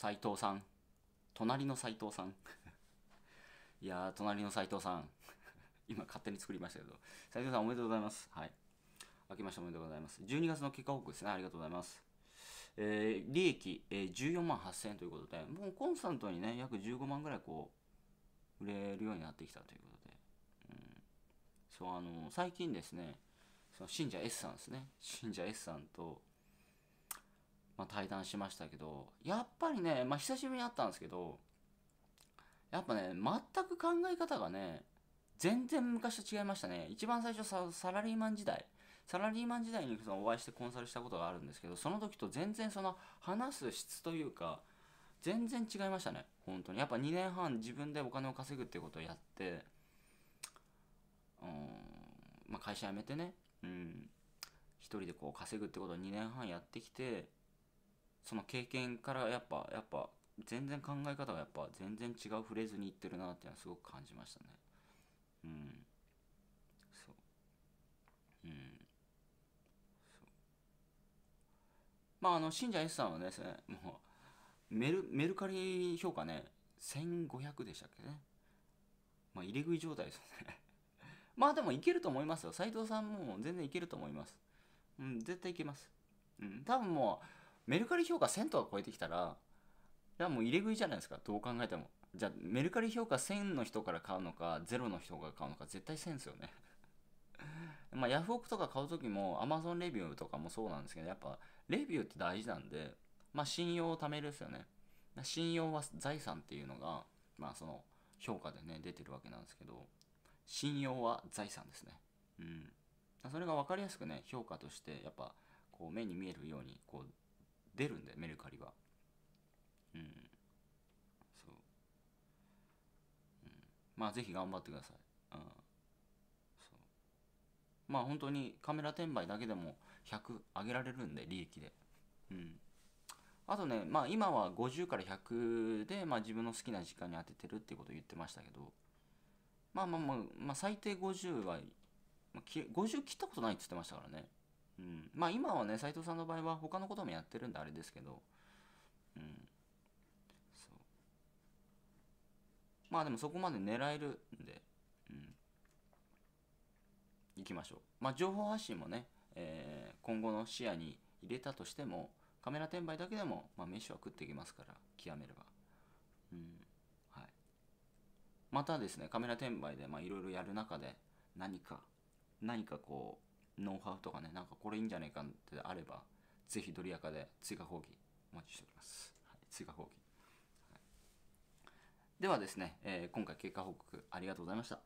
斎藤さん。隣の斎藤さん。いやー、隣の斎藤さん。今勝手に作りましたけど。斎藤さんおめでとうございます。はい。明けましておめでとうございます。12月の結果報告ですね。ありがとうございます。えー、利益、えー、14万8000円ということで、もうコンスタントにね、約15万ぐらいこう、売れるようになってきたということで。うん。そう、あのー、最近ですね、その信者 S さんですね。信者 S さんと、まあ、対談しましたけど、やっぱりね、まあ、久しぶりに会ったんですけど、やっぱね、全く考え方がね、全然昔と違いましたね。一番最初サラリーマン時代、サラリーマン時代にそのお会いしてコンサルしたことがあるんですけど、その時と全然その話す質というか、全然違いましたね。本当に。やっぱ2年半自分でお金を稼ぐっていうことをやって、うん、まあ、会社辞めてね、うん、一人でこう稼ぐってことを2年半やってきて、その経験からやっぱやっぱ全然考え方がやっぱ全然違うフレーズにいってるなっていうのはすごく感じましたねうんそううんまああの信者 S さんはですねもうメルメルカリ評価ね1500でしたっけねまあ入れ食い状態ですね まあでもいけると思いますよ斎藤さんも全然いけると思いますうん絶対いけますうん多分もうメルカリ評価1000とか超えてきたらいやもう入れ食いじゃないですかどう考えてもじゃあメルカリ評価1000の人から買うのか0の人が買うのか絶対1000ですよね まあヤフオクとか買う時も Amazon レビューとかもそうなんですけどやっぱレビューって大事なんでまあ信用を貯めるですよね信用は財産っていうのがまあその評価でね出てるわけなんですけど信用は財産ですねうんそれが分かりやすくね評価としてやっぱこう目に見えるようにこう出るんだよメルカリはうんそう、うん、まあ是非頑張ってくださいうんそうまあ本当にカメラ転売だけでも100上げられるんで利益でうんあとね、まあ今は50から100で、まあ、自分の好きな時間に当ててるっていうことを言ってましたけど、まあまあまあ、まあ、最低50は、まあ、50切ったことないって言ってましたからね。うん、まあ今はね斎藤さんの場合は他のこともやってるんであれですけど、うん、そうまあでもそこまで狙えるんで、うん、いきましょうまあ情報発信もね、えー、今後の視野に入れたとしてもカメラ転売だけでも、まあ、飯は食っていけますから極めれば、うんはい、またですねカメラ転売でいろいろやる中で何か何かこうノウハウとかねなんかこれいいんじゃないかってあればぜひドリアカで追加講義お待ちしております、はい、追加講義、はい、ではですね、えー、今回結果報告ありがとうございました